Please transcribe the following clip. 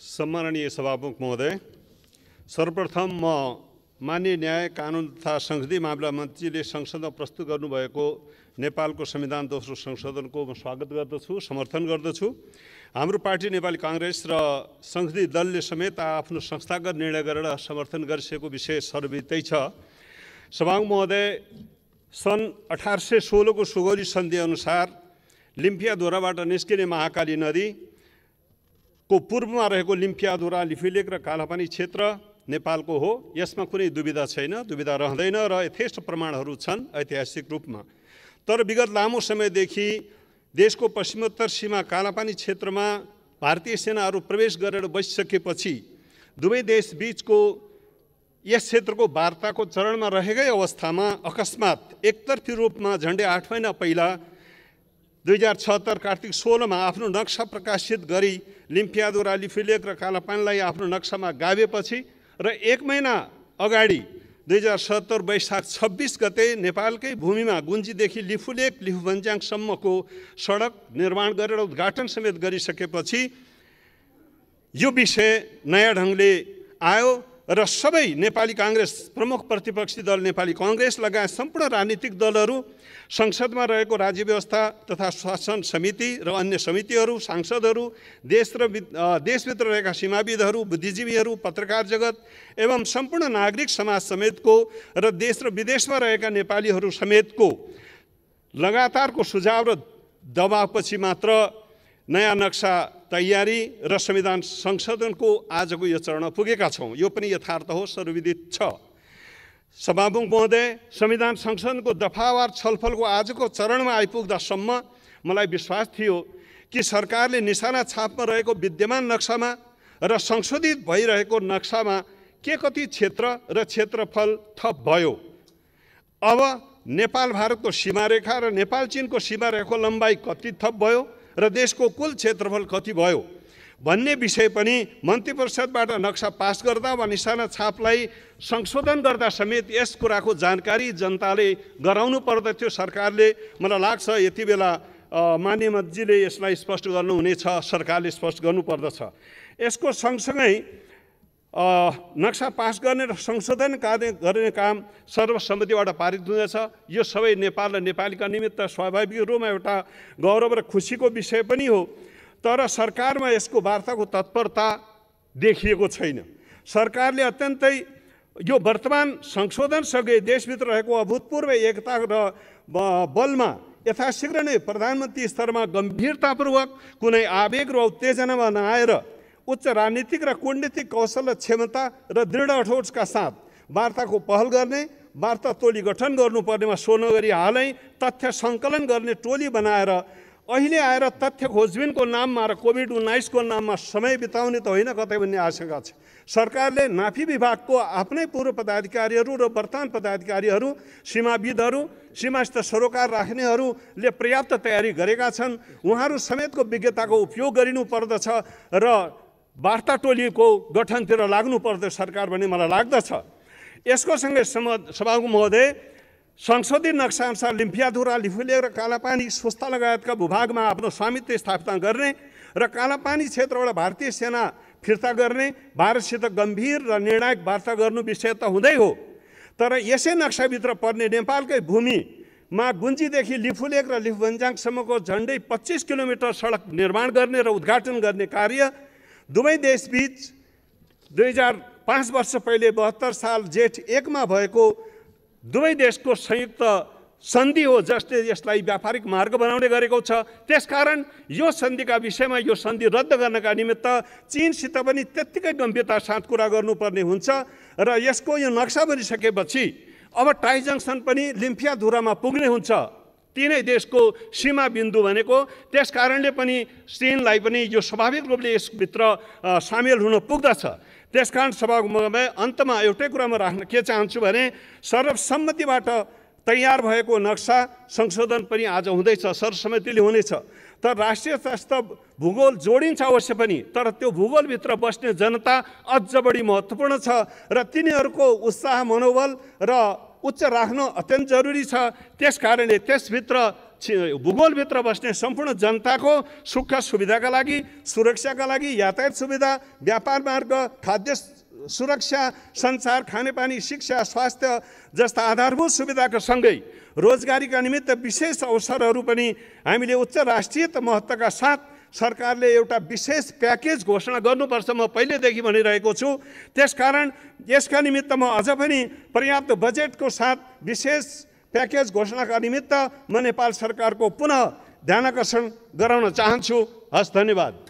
सम्माननीय सभामुख महोदय सर्वप्रथम म मान्य न्याय कानुन तथा संसदीय मामला मन्त्रीले संसदमा प्रस्तुत गर्नुभएको नेपालको संविधान दोस्रो संशोधनको म स्वागत गर्दछु समर्थन गर्दछु हाम्रो पार्टी नेपाली काङ्ग्रेस र संसदीय दलले समेत आफ्नो संस्थागत निर्णय गरेर समर्थन गरिसकेको विषय सर्वितै छ सभाङ महोदय सन् अठार सय सोह्रको सुगौली सन्धिअनुसार लिम्फियाधोराबाट निस्किने महाकाली नदी को पूर्वमा रहेको लिम्फियाधुरा लिफिलेक र कालापानी क्षेत्र नेपालको हो यसमा कुनै दुविधा छैन दुविधा रहँदैन र यथेष्ट प्रमाणहरू छन् ऐतिहासिक रूपमा तर विगत लामो समयदेखि देशको पश्चिमोत्तर सीमा कालापानी क्षेत्रमा भारतीय सेनाहरू प्रवेश गरेर बसिसकेपछि दुवै देशबिचको यस क्षेत्रको वार्ताको चरणमा रहेकै अवस्थामा अकस्मात एकतर्फी रूपमा झन्डै आठ महिना पहिला दुई हजार छहत्तर कार्तिक सोह्रमा आफ्नो नक्सा प्रकाशित गरी लिम्पियादो लिफुलेक र कालापानीलाई आफ्नो नक्सामा गाभेपछि र एक महिना अगाडि दुई हजार सत्तर वैशाख छब्बिस गते नेपालकै भूमिमा गुन्जीदेखि लिफुलेक लिफुभन्ज्याङसम्मको सडक निर्माण गरेर उद्घाटन समेत गरिसकेपछि यो विषय नयाँ ढङ्गले आयो र सबै नेपाली काङ्ग्रेस प्रमुख प्रतिपक्षी दल नेपाली कङ्ग्रेस लगायत सम्पूर्ण राजनीतिक दलहरू संसदमा रहेको राज्य व्यवस्था तथा शासन समिति र अन्य समितिहरू सांसदहरू देश र देशभित्र रहेका सीमाविदहरू बुद्धिजीवीहरू पत्रकार जगत एवं सम्पूर्ण नागरिक समाज समेतको र देश र विदेशमा रहेका नेपालीहरू समेतको लगातारको सुझाव र दबावपछि मात्र नयाँ नक्सा तयारी र संविधान संशोधनको आजको यो चरण पुगेका छौँ यो पनि यथार्थ हो सर्वविदित छ सभामुख महोदय संविधान संशोधनको दफावार छलफलको आजको चरणमा आइपुग्दासम्म मलाई विश्वास थियो कि सरकारले निशाना छापमा रहेको विद्यमान नक्सामा र संशोधित भइरहेको नक्सामा के कति क्षेत्र र क्षेत्रफल थप भयो अब नेपाल भारतको सीमारेखा र नेपाल चिनको सीमारेखाको लम्बाइ कति थप भयो र देशको कुल क्षेत्रफल कति भयो भन्ने विषय पनि मन्त्री परिषदबाट नक्सा पास गर्दा वा निशाना छापलाई संशोधन गर्दा समेत यस कुराको जानकारी जनताले गराउनु पर्दथ्यो सरकारले मलाई लाग्छ यति बेला मान्य मन्त्रीले यसलाई स्पष्ट गर्नुहुनेछ सरकारले स्पष्ट गर्नुपर्दछ यसको सँगसँगै नक्सा पास गर्ने र संशोधन कार्य गर्ने काम सर्वसम्मतिबाट पारित हुँदैछ यो सबै नेपाल र नेपालीका निमित्त स्वाभाविक रूपमा एउटा गौरव र खुसीको विषय पनि हो तर सरकारमा यसको वार्ताको तत्परता देखिएको छैन सरकारले अत्यन्तै यो वर्तमान संशोधन संशोधनसँगै देशभित्र रहेको अभूतपूर्व एकता र बलमा यथाशीघ्र नै प्रधानमन्त्री स्तरमा गम्भीरतापूर्वक कुनै आवेग र उत्तेजनामा नआएर उच्च राजनीतिक र कुटनीतिक कौशल क्षमता र दृढ अठोटका साथ वार्ताको पहल गर्ने वार्ता टोली गठन गर्नुपर्नेमा सो नगरी हालै तथ्य सङ्कलन गर्ने टोली बनाएर अहिले आएर तथ्य खोजबिनको नाममा र कोभिड उन्नाइसको नाममा समय बिताउने त होइन कतै भन्ने आशंका छ सरकारले नाफी विभागको आफ्नै पूर्व पदाधिकारीहरू र वर्तमान पदाधिकारीहरू सीमाविदहरू सीमास्थ सरोकार राख्नेहरूले पर्याप्त तयारी गरेका छन् उहाँहरू समेतको विज्ञताको उपयोग गरिनु पर्दछ र वार्ता टोलीको गठनतिर लाग्नु लाग्नुपर्दछ सरकार भन्ने मलाई लाग्दछ यसको सँगै सभाको महोदय संसदीय नक्साअनुसार लिम्फियाधुरा लिफुले र कालापानी स्वस्थ लगायतका भूभागमा आफ्नो स्वामित्व स्थापना गर्ने र कालापानी क्षेत्रबाट भारतीय सेना फिर्ता गर्ने भारतसित गम्भीर र निर्णायक वार्ता गर्नु विषय त हुँदै हो तर यसै नक्साभित्र पर्ने नेपालकै भूमिमा गुन्जीदेखि लिफुलेक र लिफुभन्ज्याङसम्मको झन्डै पच्चिस किलोमिटर सडक निर्माण गर्ने र उद्घाटन गर्ने कार्य दुवै देशबीच दुई हजार पाँच वर्ष पहिले बहत्तर साल जेठ एकमा भएको दुवै देशको संयुक्त सन्धि हो जसले यसलाई व्यापारिक मार्ग बनाउने गरेको छ त्यसकारण यो सन्धिका विषयमा यो सन्धि रद्द गर्नका निमित्त चिनसित पनि त्यत्तिकै गम्भीरता साथ कुरा गर्नुपर्ने हुन्छ र यसको यो नक्सा बनिसकेपछि अब टाइजङ्सन पनि लिम्फिया लिम्फियाधुरामा पुग्ने हुन्छ तिनै देशको सीमा बिन्दु भनेको त्यस कारणले पनि चिनलाई पनि यो स्वाभाविक रूपले यसभित्र सामेल हुन पुग्दछ त्यस कारण सभामुखमा अन्तमा एउटै कुरामा राख्न के चाहन्छु भने सर्वसम्मतिबाट तयार भएको नक्सा संशोधन पनि आज हुँदैछ सर्वसम्मतिले हुनेछ तर राष्ट्रिय स्वास्थ्य भूगोल जोडिन्छ अवश्य पनि तर त्यो भूगोलभित्र बस्ने जनता अझ बढी महत्त्वपूर्ण छ र तिनीहरूको उत्साह मनोबल र उच्च राख्नु अत्यन्त जरुरी छ त्यस कारणले त्यसभित्र भूगोलभित्र बस्ने सम्पूर्ण जनताको सुख सुविधाका लागि सुरक्षाका लागि यातायात सुविधा व्यापार मार्ग खाद्य सुरक्षा सञ्चार खानेपानी शिक्षा स्वास्थ्य जस्ता आधारभूत सुविधाको सँगै रोजगारीका निमित्त विशेष अवसरहरू पनि हामीले उच्च राष्ट्रिय महत्त्वका साथ सरकारले एउटा विशेष प्याकेज घोषणा गर्नुपर्छ म पहिलेदेखि भनिरहेको छु त्यसकारण यसका निमित्त म अझ पनि पर्याप्त बजेटको साथ विशेष प्याकेज घोषणाका निमित्त म नेपाल सरकारको पुनः ध्यानकर्षण गराउन चाहन्छु हस् धन्यवाद